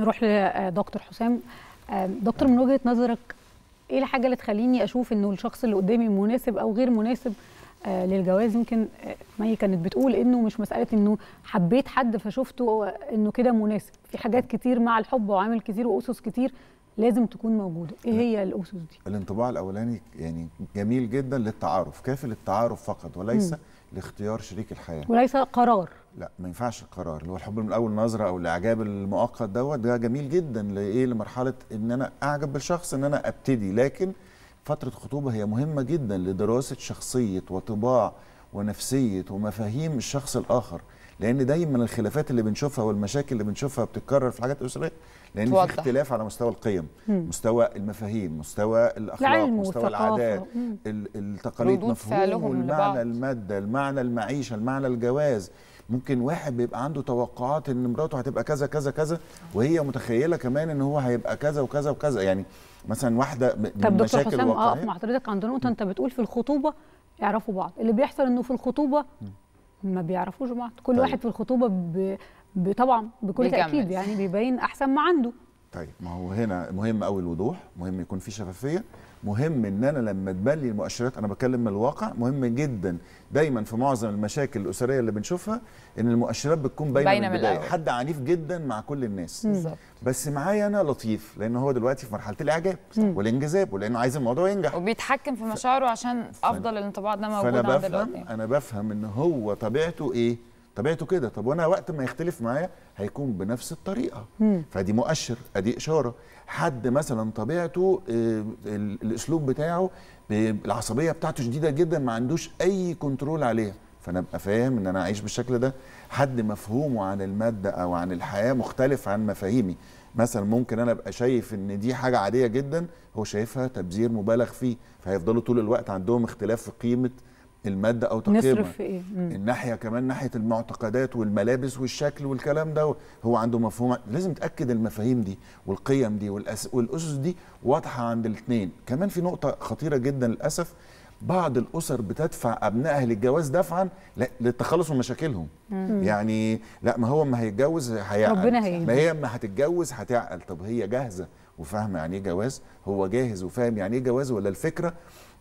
نروح لدكتور آه، حسام دكتور من وجهه نظرك ايه الحاجه اللي تخليني اشوف انه الشخص اللي قدامي مناسب او غير مناسب آه، للجواز يمكن آه، مي كانت بتقول انه مش مساله انه حبيت حد فشفته انه كده مناسب في حاجات كتير مع الحب وعامل كتير واسس كتير لازم تكون موجوده ايه هي الاسس دي الانطباع الاولاني يعني جميل جدا للتعارف كافي للتعارف فقط وليس م. لاختيار شريك الحياه وليس قرار لا ما ينفعش القرار اللي هو الحب من اول نظره او الاعجاب المؤقت دوت ده جميل جدا لايه لمرحله ان انا اعجب بالشخص ان انا ابتدي لكن فتره الخطوبه هي مهمه جدا لدراسه شخصيه وطباع ونفسيه ومفاهيم الشخص الاخر لان دايما الخلافات اللي بنشوفها والمشاكل اللي بنشوفها بتتكرر في حاجات اسريه لان توضح. في اختلاف على مستوى القيم مم. مستوى المفاهيم مستوى الاخلاق مستوى العادات التقاليد مفهوم المعنى الماده المعنى المعيشه المعنى الجواز ممكن واحد بيبقى عنده توقعات ان مراته هتبقى كذا كذا كذا وهي متخيله كمان ان هو هيبقى كذا وكذا وكذا يعني مثلا واحده من طب دكتور حسام آه، اقف مع حضرتك عند نقطه انت بتقول في الخطوبه يعرفوا بعض اللي بيحصل انه في الخطوبه ما بيعرفوش بعض كل طيب. واحد في الخطوبه ب... طبعا بكل بيجمز. تاكيد يعني بيبين احسن ما عنده طيب ما هو هنا مهم قوي الوضوح مهم يكون في شفافيه مهم ان انا لما تبان لي المؤشرات انا بتكلم من الواقع مهم جدا دايما في معظم المشاكل الاسريه اللي بنشوفها ان المؤشرات بتكون باينه من البدايه حد عنيف جدا مع كل الناس بالظبط بس معايا انا لطيف لان هو دلوقتي في مرحله الاعجاب والانجذاب ولانه عايز الموضوع ينجح وبيتحكم في مشاعره عشان افضل الانطباع ده موجود عند اللي بفهم انا بفهم ان هو طبيعته ايه طبيعته كده طب وانا وقت ما يختلف معايا هيكون بنفس الطريقه مم. فدي مؤشر ادي اشاره حد مثلا طبيعته آه، الاسلوب بتاعه العصبيه بتاعته شديده جدا ما عندوش اي كنترول عليها فانا ابقى فاهم ان انا اعيش بالشكل ده حد مفهومه عن الماده او عن الحياه مختلف عن مفاهيمي مثلا ممكن انا ابقى شايف ان دي حاجه عاديه جدا هو شايفها تبذير مبالغ فيه فهيفضلوا طول الوقت عندهم اختلاف في قيمه المادة أو تقييمها نصرف في إيه؟ الناحية كمان ناحية المعتقدات والملابس والشكل والكلام ده هو عنده مفهوم لازم تأكد المفاهيم دي والقيم دي والأس... والأسس دي واضحة عند الاثنين كمان في نقطة خطيرة جدا للأسف بعض الاسر بتدفع ابنائها للجواز دفعا للتخلص من مشاكلهم مم. يعني لا ما هو ما هيتجوز هيعقل ربنا هيدي. ما هي ما هتتجوز هتعقل طب هي جاهزه وفاهمه يعني ايه جواز هو جاهز وفاهم يعني ايه جواز ولا الفكره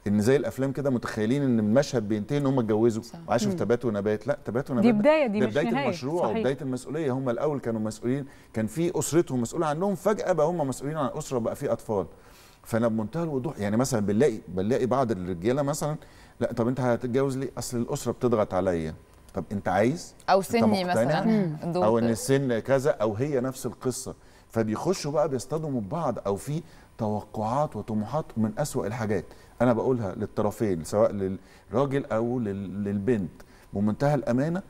ان زي الافلام كده متخيلين ان المشهد بينتهي ان هم اتجوزوا وعاشوا في تبات ونبات لا تبات ونبات دي بدايه دي, دي بدايه نهاية. المشروع صحيح. وبدايه المسؤوليه هم الاول كانوا مسؤولين كان في اسرتهم مسؤوله عنهم فجاه بقى هم مسؤولين عن اسره بقى في اطفال فانا بمنتهى الوضوح يعني مثلا بنلاقي بنلاقي بعض الرجاله مثلا لا طب انت هتتجوز ليه اصل الاسره بتضغط عليا طب انت عايز او سني مثلا او ان السن كذا او هي نفس القصه فبيخشوا بقى بيصطدموا ببعض او في توقعات وطموحات من أسوأ الحاجات انا بقولها للطرفين سواء للراجل او للبنت بمنتهى الامانه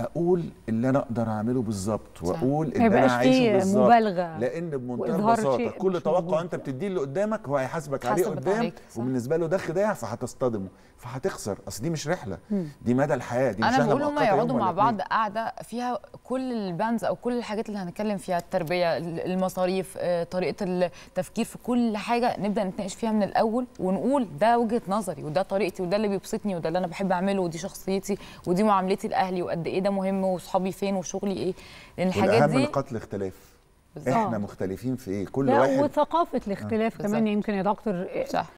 اقول اللي انا اقدر اعمله بالظبط واقول ان انا عايشه بالظبط لان بمنتهى البساطه كل توقع انت بتديه اللي قدامك هو هيحاسبك عليه قدام وبالنسبه له ده خداع فهتصطدمه فهتخسر اصل دي مش رحله دي مدى الحياه دي مش انا بقول هم يقعدوا مع بعض قاعده فيها كل البانز او كل الحاجات اللي هنتكلم فيها التربيه المصاريف آه، طريقه التفكير في كل حاجه نبدا نتناقش فيها من الاول ونقول ده وجهه نظري وده طريقتي وده اللي بيبسطني وده اللي انا بحب اعمله ودي شخصيتي ودي معاملتي لاهلي وقد ايه ده مهم وصحابي فين وشغلي ايه لان الحاجات دي نقاط الاختلاف بالزبط. احنا مختلفين في ايه كل لا واحد وثقافه الاختلاف آه. كمان يمكن يا دكتور آه، صح.